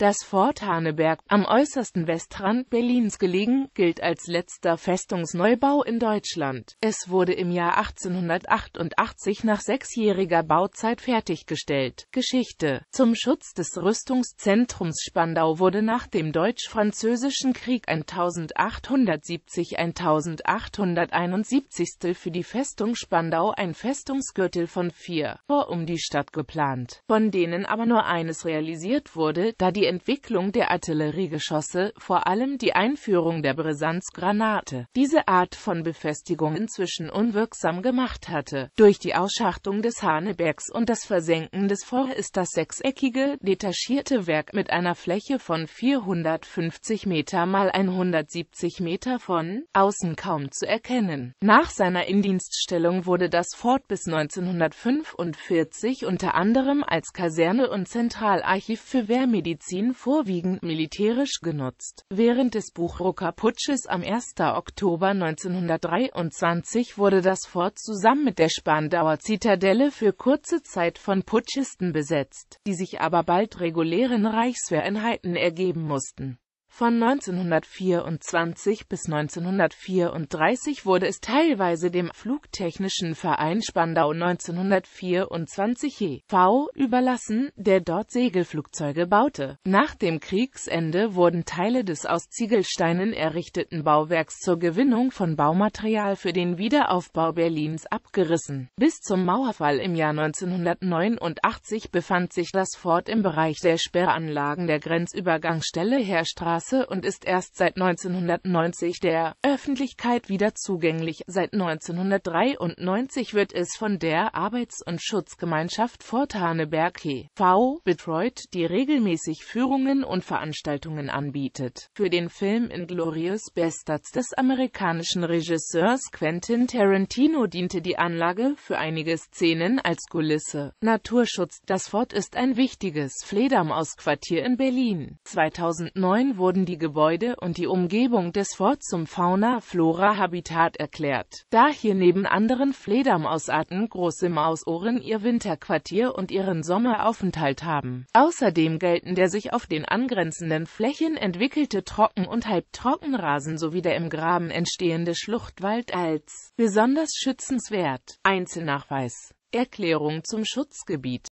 Das Fort Haneberg, am äußersten Westrand Berlins gelegen, gilt als letzter Festungsneubau in Deutschland. Es wurde im Jahr 1888 nach sechsjähriger Bauzeit fertiggestellt. Geschichte Zum Schutz des Rüstungszentrums Spandau wurde nach dem Deutsch-Französischen Krieg 1870-1871 für die Festung Spandau ein Festungsgürtel von vier vor um die Stadt geplant, von denen aber nur eines realisiert wurde, da die Entwicklung der Artilleriegeschosse, vor allem die Einführung der Brisanzgranate, diese Art von Befestigung inzwischen unwirksam gemacht hatte. Durch die Ausschachtung des Hanebergs und das Versenken des Fort ist das sechseckige, detachierte Werk mit einer Fläche von 450 Meter mal 170 Meter von außen kaum zu erkennen. Nach seiner Indienststellung wurde das Fort bis 1945 unter anderem als Kaserne und Zentralarchiv für Wehrmedizin Berlin vorwiegend militärisch genutzt. Während des Buchrucker Putsches am 1. Oktober 1923 wurde das Fort zusammen mit der Spandauer Zitadelle für kurze Zeit von Putschisten besetzt, die sich aber bald regulären Reichswehreinheiten ergeben mussten von 1924 bis 1934 wurde es teilweise dem Flugtechnischen Verein Spandau 1924 e.V. überlassen, der dort Segelflugzeuge baute. Nach dem Kriegsende wurden Teile des aus Ziegelsteinen errichteten Bauwerks zur Gewinnung von Baumaterial für den Wiederaufbau Berlins abgerissen. Bis zum Mauerfall im Jahr 1989 befand sich das Fort im Bereich der Sperranlagen der Grenzübergangsstelle Heerstraße Straße und ist erst seit 1990 der Öffentlichkeit wieder zugänglich. Seit 1993 wird es von der Arbeits- und Schutzgemeinschaft Fortaneberg e.V. betreut, die regelmäßig Führungen und Veranstaltungen anbietet. Für den Film Inglorious Bastards des amerikanischen Regisseurs Quentin Tarantino diente die Anlage für einige Szenen als Kulisse. Naturschutz, das Fort ist ein wichtiges Fledermausquartier in Berlin. 2009 wurde wurden die Gebäude und die Umgebung des Fort zum Fauna-Flora-Habitat erklärt, da hier neben anderen Fledermausarten große Mausohren ihr Winterquartier und ihren Sommeraufenthalt haben. Außerdem gelten der sich auf den angrenzenden Flächen entwickelte Trocken- und Halbtrockenrasen sowie der im Graben entstehende Schluchtwald als besonders schützenswert. Einzelnachweis Erklärung zum Schutzgebiet